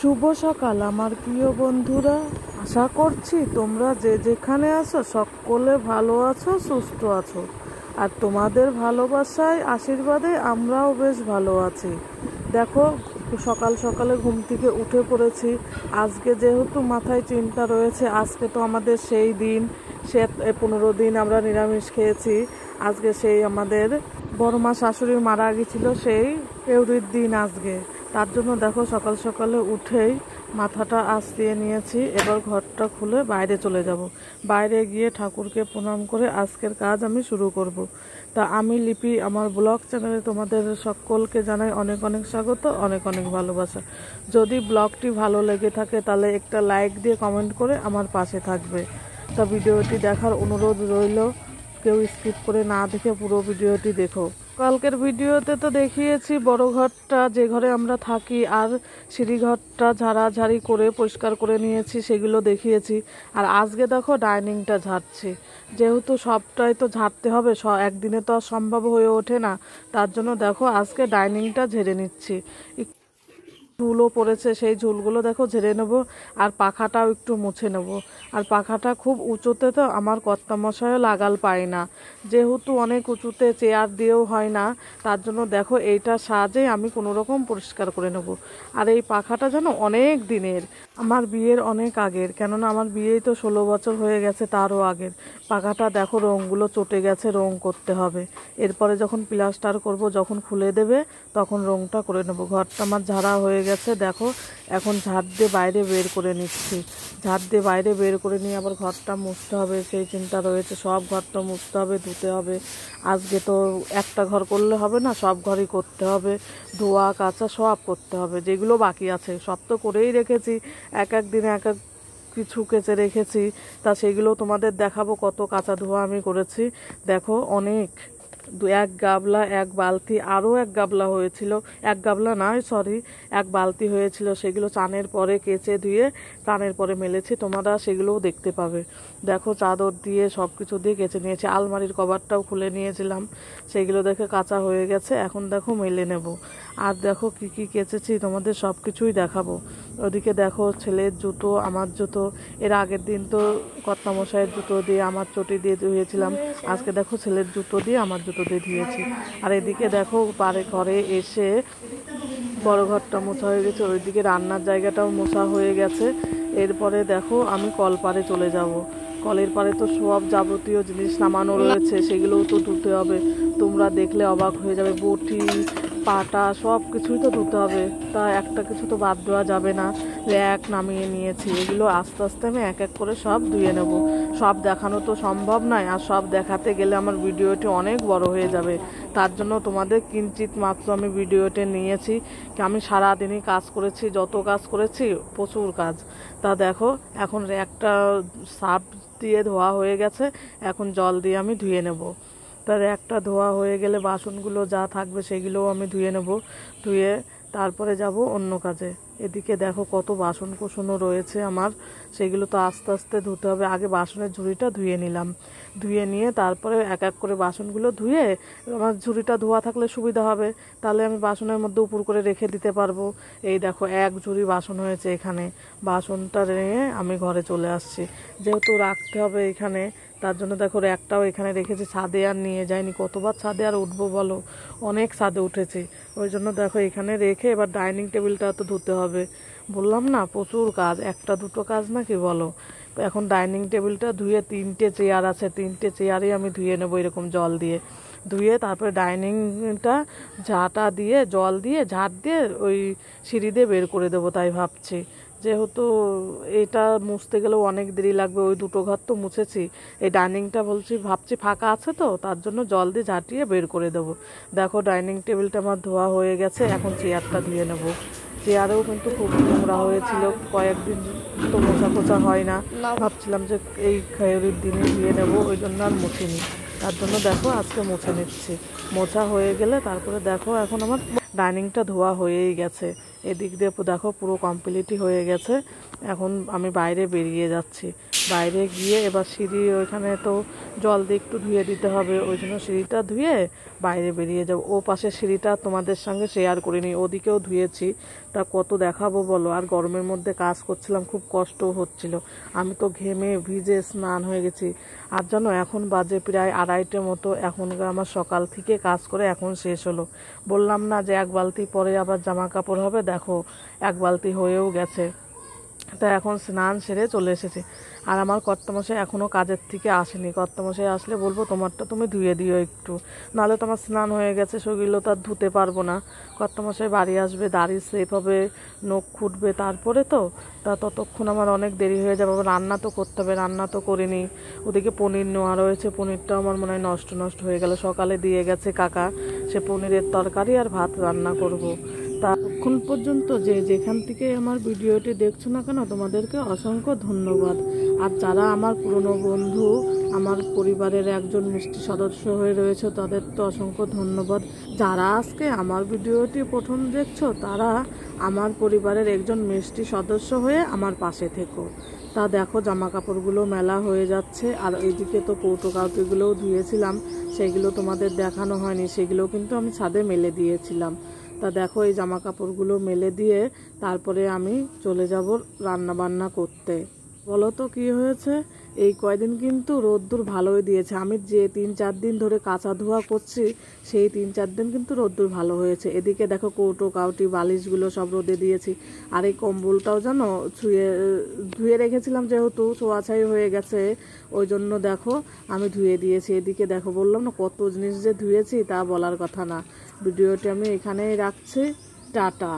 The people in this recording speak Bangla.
শুভ সকাল আমার প্রিয় বন্ধুরা আশা করছি তোমরা যে যেখানে আছো সকলে ভালো আছো সুস্থ আছো আর তোমাদের ভালোবাসায় আশীর্বাদে আমরাও বেশ ভালো আছি দেখো সকাল সকালে ঘুম থেকে উঠে পড়েছি আজকে যেহেতু মাথায় চিন্তা রয়েছে আজকে তো আমাদের সেই দিন সে পনেরো দিন আমরা নিরামিষ খেয়েছি আজকে সেই আমাদের বড়মা শাশুড়ি মারা গেছিল সেই কেউরির দিন আজকে তার জন্য দেখো সকাল সকালে উঠেই মাথাটা দিয়ে নিয়েছি এবার ঘরটা খুলে বাইরে চলে যাব। বাইরে গিয়ে ঠাকুরকে প্রণাম করে আজকের কাজ আমি শুরু করব। তা আমি লিপি আমার ব্লগ চ্যানেলে তোমাদের সকলকে জানাই অনেক অনেক স্বাগত অনেক অনেক ভালোবাসা যদি ব্লগটি ভালো লেগে থাকে তাহলে একটা লাইক দিয়ে কমেন্ট করে আমার পাশে থাকবে তা ভিডিওটি দেখার অনুরোধ রইল কেউ স্কিপ করে না দেখে পুরো ভিডিওটি দেখো কালকের ভিডিওতে তো দেখিয়েছি বড় ঘরটা যে ঘরে আমরা থাকি আর সিঁড়িঘরটা ঝাড়াঝাড়ি করে পরিষ্কার করে নিয়েছি সেগুলো দেখিয়েছি আর আজকে দেখো ডাইনিংটা ঝাড়ছি যেহেতু সবটাই তো ঝাড়তে হবে স একদিনে তো আর সম্ভব হয়ে ওঠে না তার জন্য দেখো আজকে ডাইনিংটা ঝেড়ে নিচ্ছি ঝুলও পড়েছে সেই ঝুলগুলো দেখো ঝেড়ে নেব আর পাখাটাও একটু মুছে নেব আর পাখাটা খুব উঁচুতে তো আমার কর্তামশায়ও লাগাল পায় না যেহেতু অনেক উঁচুতে চেয়ার দিয়েও হয় না তার জন্য দেখো এইটার সাজে আমি কোনো রকম পরিষ্কার করে নেব আর এই পাখাটা যেন অনেক দিনের আমার বিয়ের অনেক আগের কেননা আমার বিয়েই তো ষোলো বছর হয়ে গেছে তারও আগের পাখাটা দেখো রঙগুলো চটে গেছে রং করতে হবে এরপরে যখন প্লাস্টার করব যখন খুলে দেবে তখন রংটা করে নেব ঘরটা আমার ঝাড়া হয়ে গেছে দেখো এখন ঝাঁপ দিয়ে বাইরে বের করে নিচ্ছি ঝাঁপ দিয়ে বাইরে বের করে নিয়ে আবার ঘরটা মুছতে হবে সেই চিন্তা রয়েছে সব ঘরটা মুছতে হবে ধুতে হবে আজকে তো একটা ঘর করলে হবে না সব ঘরই করতে হবে ধোয়া কাচা সব করতে হবে যেগুলো বাকি আছে সব তো করেই রেখেছি এক এক দিনে এক এক কিছু কেচে রেখেছি তা সেগুলো তোমাদের দেখাবো কত কাঁচা ধোয়া আমি করেছি দেখো অনেক দু এক গাবলা এক বালতি আরও এক গাবলা হয়েছিল এক গাবলা নয় সরি এক বালতি হয়েছিল সেগুলো চানের পরে কেচে ধুয়ে চানের পরে মেলেছি তোমরা সেগুলোও দেখতে পাবে দেখো চাদর দিয়ে সব কিছু দিয়ে কেচে নিয়েছি আলমারির কভারটাও খুলে নিয়েছিলাম সেগুলো দেখে কাঁচা হয়ে গেছে এখন দেখো মেলে নেব আর দেখো কি কি কেচেছি তোমাদের সব কিছুই দেখাবো ওদিকে দেখো ছেলের জুতো আমার জুতো এর আগের দিন তো কর্তামশাইয়ের জুতো দিয়ে আমার চটি দিয়ে ধুয়েছিলাম আজকে দেখো ছেলের জুতো দিয়ে আমার জুতো রোদে দিয়েছি আর এদিকে দেখো পারে ঘরে এসে বড় ঘরটা মোছা হয়ে গেছে ওইদিকে রান্নার জায়গাটাও মোছা হয়ে গেছে এরপরে দেখো আমি কল পারে চলে যাব। কলের পারে তো সব যাবতীয় জিনিস নামানো রয়েছে সেগুলোও তো তুলতে হবে তোমরা দেখলে অবাক হয়ে যাবে বটি পাটা সব কিছুই তো ধুতে হবে তা একটা কিছু তো বাদ দেওয়া যাবে না র্যাক নামিয়ে নিয়েছি এগুলো আস্তে আস্তে আমি এক এক করে সব ধুয়ে নেব সব দেখানো তো সম্ভব নয় আর সব দেখাতে গেলে আমার ভিডিওটি অনেক বড় হয়ে যাবে তার জন্য তোমাদের কিঞ্চিত মাত্র আমি ভিডিওটি নিয়েছি আমি সারাদিনই কাজ করেছি যত কাজ করেছি প্রচুর কাজ তা দেখো এখন একটা সাপ দিয়ে ধোয়া হয়ে গেছে এখন জল দিয়ে আমি ধুয়ে নেবো তার একটা ধোয়া হয়ে গেলে বাসনগুলো যা থাকবে সেগুলোও আমি ধুয়ে নেব ধুয়ে তারপরে যাব অন্য কাজে এদিকে দেখো কত বাসন কোসনও রয়েছে আমার সেগুলো তো আস্তে আস্তে ধুতে হবে আগে বাসনের ঝুড়িটা ধুয়ে নিলাম ধুয়ে নিয়ে তারপরে এক এক করে বাসনগুলো ধুয়ে আমার ঝুড়িটা ধোয়া থাকলে সুবিধা হবে তাহলে আমি বাসনের মধ্যে উপর করে রেখে দিতে পারবো এই দেখো এক ঝুড়ি বাসন হয়েছে এখানে বাসনটা নিয়ে আমি ঘরে চলে আসছি যেহেতু রাখতে হবে এখানে তার জন্য দেখো একটাও এখানে রেখেছি ছাদে আর নিয়ে যায়নি কতবার ছাদে আর উঠবো বলো অনেক ছাদে উঠেছি ওই জন্য দেখো এখানে রেখে এবার ডাইনিং টেবিলটা তো ধুতে হবে হবে বললাম না প্রচুর কাজ একটা দুটো কাজ নাকি বলো এখন ডাইনিং টেবিলটা ধুয়ে তিনটে চেয়ার আছে তিনটে চেয়ারই আমি ধুয়ে নেবো এরকম জল দিয়ে ধুয়ে তারপরে ডাইনিংটা ঝাঁটা দিয়ে জল দিয়ে ঝাঁট দিয়ে ওই সিঁড়ি দিয়ে বের করে দেবো তাই ভাবছি যেহেতু এটা মুছতে গেলেও অনেক দেরি লাগবে ওই দুটো ঘর তো মুছেছি এই ডাইনিংটা বলছি ভাবছি ফাঁকা আছে তো তার জন্য জল দিয়ে ঝাঁটিয়ে বের করে দেবো দেখো ডাইনিং টেবিলটা আমার ধোয়া হয়ে গেছে এখন চেয়ারটা ধুয়ে নেবো চেয়ারেও কিন্তু খুব নোংরা হয়েছিল কয়েকদিন তো মোছা খোঁচা হয় না ভাবছিলাম যে এই খেয়রির দিনে দিয়ে নেব ওই জন্য আর মুছিনি তার জন্য দেখো আজকে মুছে নিচ্ছি মোছা হয়ে গেলে তারপরে দেখো এখন আমার ডাইনিংটা ধোয়া হয়েই গেছে এদিক দিয়ে দেখো পুরো কমপ্লিটই হয়ে গেছে এখন আমি বাইরে বেরিয়ে যাচ্ছি বাইরে গিয়ে এবার সিঁড়ি ওইখানে তো জল দিয়ে একটু ধুয়ে দিতে হবে ওই জন্য সিঁড়িটা ধুয়ে বাইরে বেরিয়ে যাব ও পাশে সিঁড়িটা তোমাদের সঙ্গে শেয়ার করিনি ওদিকেও ধুয়েছি তা কত দেখাবো বলো আর গরমের মধ্যে কাজ করছিলাম খুব কষ্ট হচ্ছিল আমি তো ঘেমে ভিজে স্নান হয়ে গেছি আর জানো এখন বাজে প্রায় আড়াইটে মতো এখনকার আমার সকাল থেকে কাজ করে এখন শেষ হলো বললাম না যে এক বালতি পরে আবার জামা কাপড় হবে দেখো এক বালতি হয়েও গেছে তা এখন স্নান সেরে চলে এসেছে আর আমার কর্তামশাই এখনও কাজের থেকে আসেনি কর্তামশাই আসলে বলবো তোমারটা তুমি ধুয়ে দিও একটু নাহলে তোমার স্নান হয়ে গেছে সেগুলো তো আর ধুতে পারবো না কর্তামশাই বাড়ি আসবে দাড়ি সেফ হবে নখ খুঁটবে তারপরে তো তা ততক্ষণ আমার অনেক দেরি হয়ে যাবে রান্না তো করতে হবে রান্না তো করিনি ওদিকে পনির নেওয়া রয়েছে পনিরটাও আমার মনে হয় নষ্ট নষ্ট হয়ে গেল সকালে দিয়ে গেছে কাকা সে পনিরের তরকারি আর ভাত রান্না করবো ততক্ষণ পর্যন্ত যে যেখান থেকে আমার ভিডিওটি দেখছো না কেন তোমাদেরকে অসংখ্য ধন্যবাদ আর যারা আমার পুরনো বন্ধু আমার পরিবারের একজন মিষ্টি সদস্য হয়ে রয়েছে তাদের তো অসংখ্য ধন্যবাদ যারা আজকে আমার ভিডিওটি প্রথম দেখছো তারা আমার পরিবারের একজন মিষ্টি সদস্য হয়ে আমার পাশে থেকো তা দেখো জামা কাপড়গুলো মেলা হয়ে যাচ্ছে আর এইদিকে তো কৌটো কাউটিগুলোও ধুয়েছিলাম সেগুলো তোমাদের দেখানো হয়নি সেগুলো কিন্তু আমি ছাদে মেলে দিয়েছিলাম তা দেখো এই জামা কাপড়গুলো মেলে দিয়ে তারপরে আমি চলে যাব রান্না বান্না করতে বলো তো কী হয়েছে এই কয়দিন কিন্তু রোদ্দুর ভালোই দিয়েছে আমি যে তিন চার দিন ধরে কাঁচা ধোয়া করছি সেই তিন চার দিন কিন্তু রোদ্দুর ভালো হয়েছে এদিকে দেখো কৌটো কাউটি বালিশগুলো সব রোদে দিয়েছি আর এই কম্বলটাও যেন ছুঁয়ে ধুয়ে রেখেছিলাম যেহেতু ছোঁয়াছাই হয়ে গেছে ওই জন্য দেখো আমি ধুয়ে দিয়েছি এদিকে দেখো বললাম না কত জিনিস যে ধুয়েছি তা বলার কথা না ভিডিওটি আমি এখানেই রাখছি টাটা